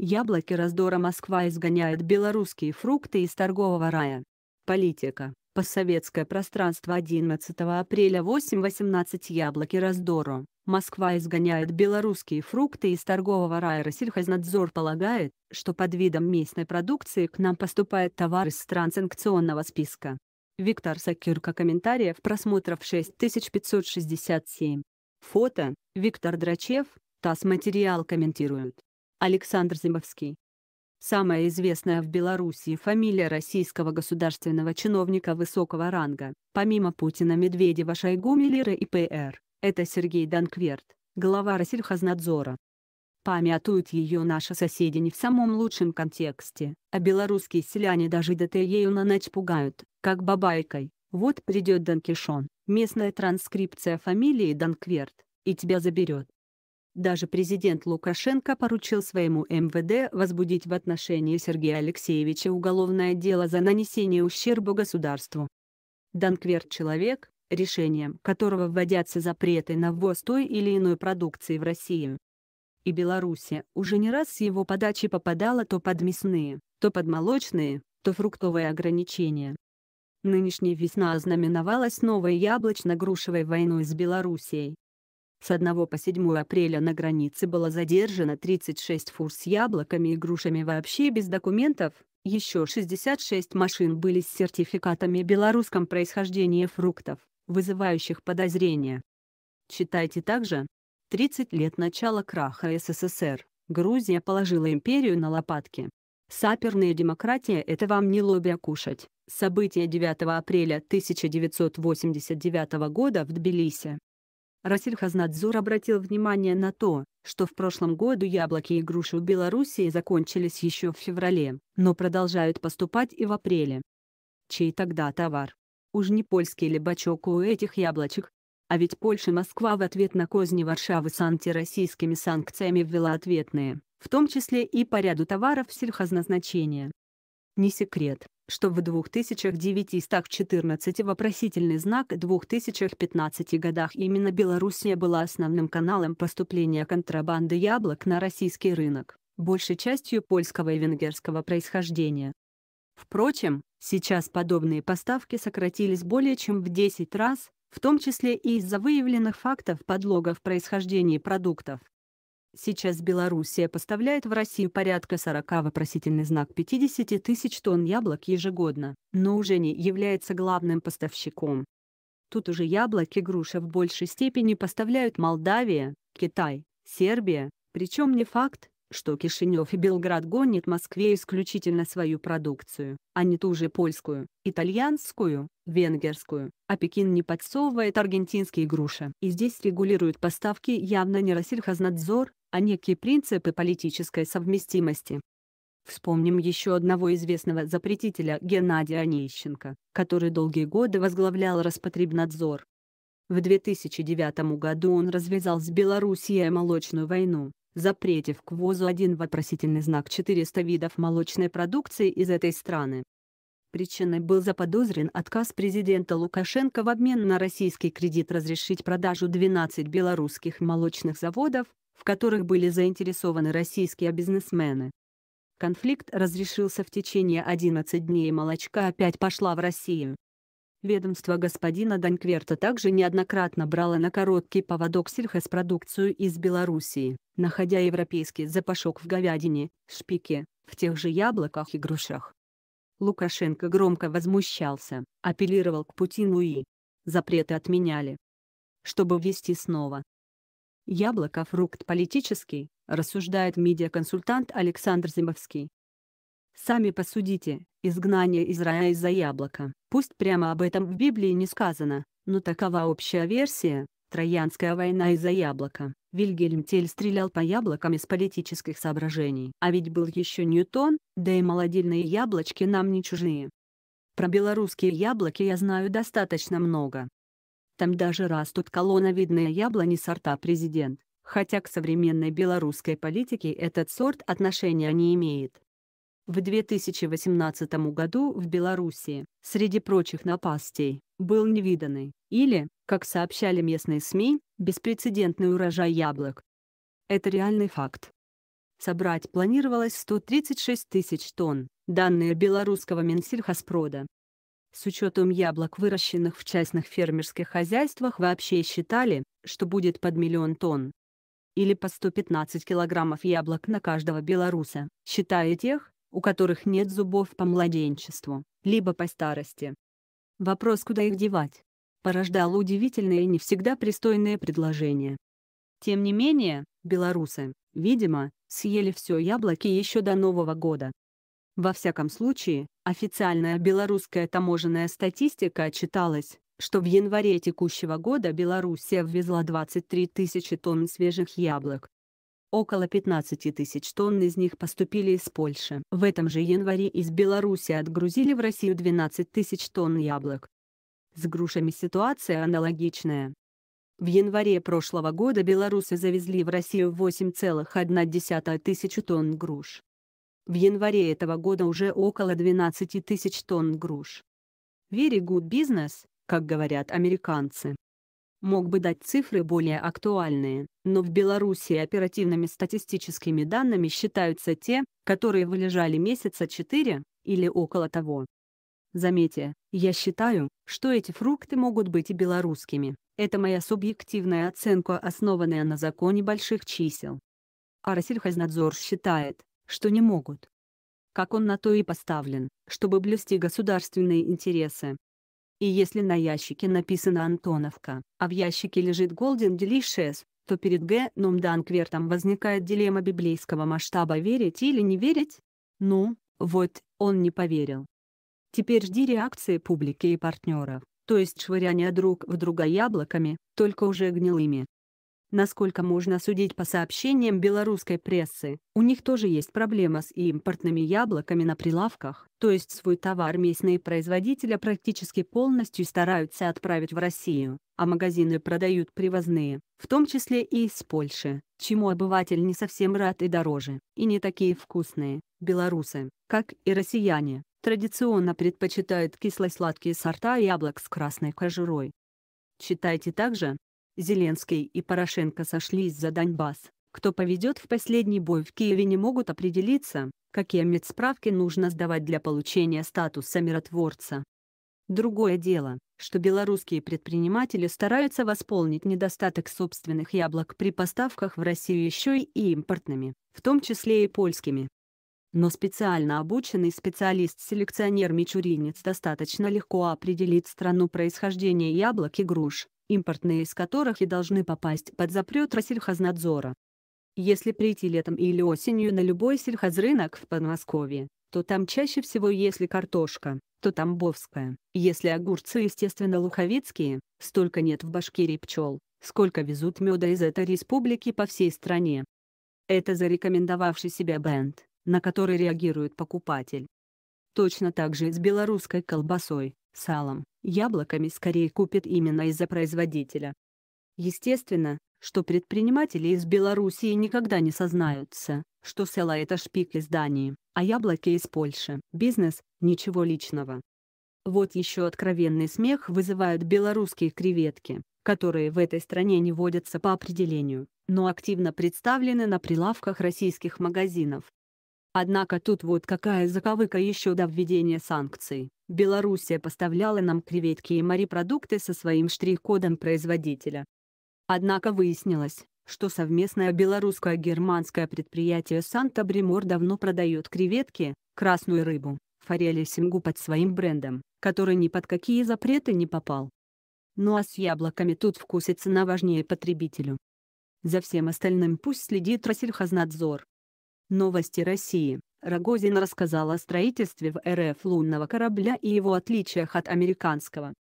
Яблоки раздора Москва изгоняет белорусские фрукты из торгового рая. Политика. Постсоветское пространство 11 апреля 8.18 Яблоки раздору. Москва изгоняет белорусские фрукты из торгового рая Россельхознадзор полагает, что под видом местной продукции к нам поступает товар из стран санкционного списка. Виктор Сакирка комментариев просмотров 6567. Фото, Виктор Драчев, ТАСС материал комментирует. Александр Зимовский. Самая известная в Белоруссии фамилия российского государственного чиновника высокого ранга, помимо Путина, Медведева, Шойгу, Миллера и ПР, это Сергей Данкверт, глава Россельхознадзора. Памятуют ее наши соседи не в самом лучшем контексте, а белорусские селяне даже ДТ ею на ночь пугают, как бабайкой. Вот придет Данкишон, местная транскрипция фамилии Данкверт, и тебя заберет. Даже президент Лукашенко поручил своему МВД возбудить в отношении Сергея Алексеевича уголовное дело за нанесение ущерба государству. Данквер – человек, решением которого вводятся запреты на ввоз той или иной продукции в Россию. И Беларуси уже не раз с его подачи попадала то под мясные, то под молочные, то фруктовые ограничения. Нынешняя весна ознаменовалась новой яблочно-грушевой войной с Белоруссией, с 1 по 7 апреля на границе было задержано 36 фур с яблоками и грушами вообще без документов, еще 66 машин были с сертификатами белорусском происхождения фруктов, вызывающих подозрения. Читайте также. 30 лет начала краха СССР. Грузия положила империю на лопатки. Саперная демократия – это вам не лобби, а кушать. События 9 апреля 1989 года в Тбилиси. Россельхознадзор обратил внимание на то, что в прошлом году яблоки и груши в Белоруссии закончились еще в феврале, но продолжают поступать и в апреле. Чей тогда товар? Уж не польский ли бачок у этих яблочек? А ведь Польша и Москва в ответ на козни Варшавы с антироссийскими санкциями ввела ответные, в том числе и по ряду товаров сельхозназначения. Не секрет, что в 2914 вопросительный знак 2015 годах именно Белоруссия была основным каналом поступления контрабанды яблок на российский рынок, большей частью польского и венгерского происхождения. Впрочем, сейчас подобные поставки сократились более чем в 10 раз, в том числе и из-за выявленных фактов подлога в происхождении продуктов. Сейчас Белоруссия поставляет в Россию порядка 40 вопросительный знак 50 тысяч тонн яблок ежегодно, но уже не является главным поставщиком. Тут уже яблоки груша в большей степени поставляют Молдавия, Китай, Сербия, причем не факт, что Кишинев и Белград гонят Москве исключительно свою продукцию, а не ту же польскую, итальянскую, венгерскую, а Пекин не подсовывает аргентинские груши. И здесь регулируют поставки явно не Россельхознадзор, а некие принципы политической совместимости. Вспомним еще одного известного запретителя Геннадия Онищенко, который долгие годы возглавлял Роспотребнадзор. В 2009 году он развязал с Белоруссией молочную войну, запретив к ввозу один вопросительный знак 400 видов молочной продукции из этой страны. Причиной был заподозрен отказ президента Лукашенко в обмен на российский кредит разрешить продажу 12 белорусских молочных заводов, в которых были заинтересованы российские бизнесмены. Конфликт разрешился в течение 11 дней и молочка опять пошла в Россию. Ведомство господина Данкверта также неоднократно брало на короткий поводок сельхозпродукцию из Белоруссии, находя европейский запашок в говядине, шпике, в тех же яблоках и грушах. Лукашенко громко возмущался, апеллировал к Путину и запреты отменяли, чтобы ввести снова. Яблоко – фрукт политический, рассуждает медиаконсультант Александр Зимовский. Сами посудите, изгнание Израиля из-за яблока. Пусть прямо об этом в Библии не сказано, но такова общая версия. Троянская война из-за яблока. Вильгельм Тель стрелял по яблокам из политических соображений. А ведь был еще Ньютон, да и молодильные яблочки нам не чужие. Про белорусские яблоки я знаю достаточно много. Там даже растут колоновидные яблони сорта «Президент», хотя к современной белорусской политике этот сорт отношения не имеет в 2018 году в Белоруссии, среди прочих напастей, был невиданный, или, как сообщали местные СМИ, беспрецедентный урожай яблок. Это реальный факт. Собрать планировалось 136 тысяч тонн, данные белорусского Минсельхозпрода. С учетом яблок, выращенных в частных фермерских хозяйствах, вообще считали, что будет под миллион тонн. Или по 115 килограммов яблок на каждого белоруса, считая тех, у которых нет зубов по младенчеству, либо по старости. Вопрос, куда их девать, порождал удивительные и не всегда пристойные предложения. Тем не менее, белорусы, видимо, съели все яблоки еще до Нового года. Во всяком случае, официальная белорусская таможенная статистика отчиталась, что в январе текущего года Белоруссия ввезла 23 тысячи тонн свежих яблок, Около 15 тысяч тонн из них поступили из Польши. В этом же январе из Беларуси отгрузили в Россию 12 тысяч тонн яблок. С грушами ситуация аналогичная. В январе прошлого года белорусы завезли в Россию 8,1 тысячи тонн груш. В январе этого года уже около 12 тысяч тонн груш. Very good business, как говорят американцы мог бы дать цифры более актуальные, но в Беларуси оперативными статистическими данными считаются те, которые вылежали месяца 4 или около того. Заметьте, я считаю, что эти фрукты могут быть и белорусскими. Это моя субъективная оценка, основанная на законе больших чисел. А Арасельхознадзор считает, что не могут. Как он на то и поставлен, чтобы блюсти государственные интересы, и если на ящике написано «Антоновка», а в ящике лежит Голден Делишес, то перед Гэном Данквертом возникает дилемма библейского масштаба верить или не верить? Ну, вот, он не поверил. Теперь жди реакции публики и партнеров, то есть швыряния друг в друга яблоками, только уже гнилыми. Насколько можно судить по сообщениям белорусской прессы, у них тоже есть проблема с импортными яблоками на прилавках, то есть свой товар местные производители практически полностью стараются отправить в Россию, а магазины продают привозные, в том числе и из Польши, чему обыватель не совсем рад и дороже, и не такие вкусные, белорусы, как и россияне, традиционно предпочитают кисло-сладкие сорта яблок с красной кожурой. Читайте также Зеленский и Порошенко сошлись за Донбасс. Кто поведет в последний бой в Киеве не могут определиться, какие медсправки нужно сдавать для получения статуса миротворца. Другое дело, что белорусские предприниматели стараются восполнить недостаток собственных яблок при поставках в Россию еще и импортными, в том числе и польскими. Но специально обученный специалист-селекционер-мичуринец достаточно легко определит страну происхождения яблок и груш, импортные из которых и должны попасть под запрет Россельхознадзора. Если прийти летом или осенью на любой сельхозрынок в Подмосковье, то там чаще всего если картошка, то тамбовская, если огурцы естественно луховицкие, столько нет в Башкирии пчел, сколько везут меда из этой республики по всей стране. Это зарекомендовавший себя бренд, на который реагирует покупатель. Точно так же и с белорусской колбасой, салом, яблоками скорее купят именно из-за производителя. Естественно, что предприниматели из Белоруссии никогда не сознаются, что села это шпик из Дании, а яблоки из Польши. Бизнес – ничего личного. Вот еще откровенный смех вызывают белорусские креветки, которые в этой стране не водятся по определению, но активно представлены на прилавках российских магазинов. Однако тут вот какая заковыка еще до введения санкций. Белоруссия поставляла нам креветки и морепродукты со своим штрих-кодом производителя. Однако выяснилось, что совместное белорусско-германское предприятие «Санта-Бремор» давно продает креветки, красную рыбу, форель и сингу под своим брендом, который ни под какие запреты не попал. Ну а с яблоками тут вкус и цена важнее потребителю. За всем остальным пусть следит Россельхознадзор. Новости России. Рогозин рассказал о строительстве в РФ лунного корабля и его отличиях от американского.